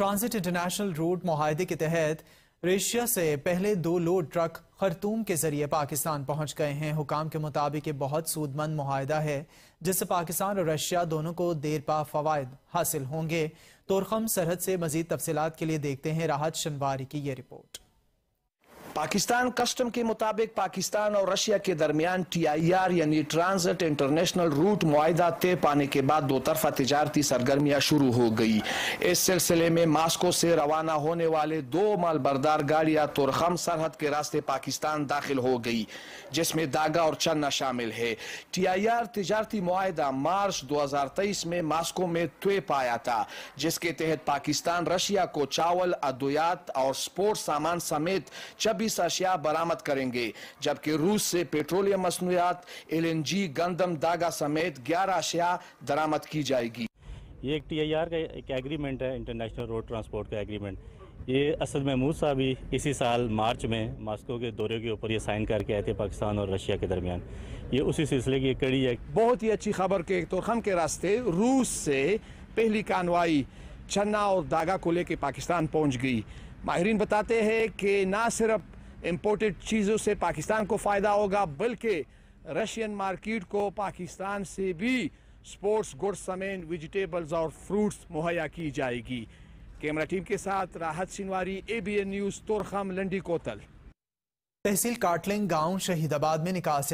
transit international road माहदे के तहत रेशिया से पहले दो लोड ट्रक खरतूम के जरिए पाकिस्तान पहुंच गए हैं हुकाम के मुताबिक ये बहुत सूदमंद माहदा है जिससे पाकिस्तान और रशिया दोनों को देर पा फवायद हासिल होंगे तोरखम सरहद से मजीद तफसलत के लिए देखते हैं राहत शनवारी की यह रिपोर्ट पाकिस्तान कस्टम के मुताबिक पाकिस्तान और रशिया के दरमियान टी आई आर यानी ट्रांजिट इंटरनेशनल रूट मुआदा तय पाने के बाद दो तरफा तजारती सरगर्मियां शुरू हो गई इस सिलसिले में मास्को से रवाना होने वाले दो माल बरदार गाड़ियां तुरखम सरहद के रास्ते पाकिस्तान दाखिल हो गई जिसमें दागा और चन्ना शामिल है टी आई आर तजारती मुआदा मार्च दो हजार तेईस में मास्को में तय पाया था जिसके तहत पाकिस्तान रशिया को चावल अद्वियात और स्पोर्ट सामान समेत जब छब्बीस अशिया बरामद करेंगे जबकि रूस से पेट्रोलियम मसनूयात एल एन जी गंदम दागा समेत ग्यारह अशिया दरामद की जाएगी ये एक टी आई आर का एक एग्रीमेंट है इंटरनेशनल रोड ट्रांसपोर्ट का एग्रीमेंट ये असद महमूद साहब भी इसी साल मार्च में मास्को के दौरे के ऊपर ये साइन करके आए थे पाकिस्तान और रशिया के दरमियान ये उसी सिलसिले की एक कड़ी है बहुत ही अच्छी खबर के तो हम के रास्ते रूस से पहली कानवाई चन्ना और दागा को लेकर पाकिस्तान पहुंच गई माहरीन बताते हैं कि ना सिर्फ इम्पोर्टेड चीज़ों से पाकिस्तान को फ़ायदा होगा बल्कि रशियन मार्केट को पाकिस्तान से भी स्पोर्ट्स गुड्स समेत वेजिटेबल्स और फ्रूट्स मुहैया की जाएगी कैमरा टीम के साथ राहत सिंहवारी एन न्यूज़ तुरखम लंडी कोतल तहसील काटलिंग गांव शहीदाबाद में निकास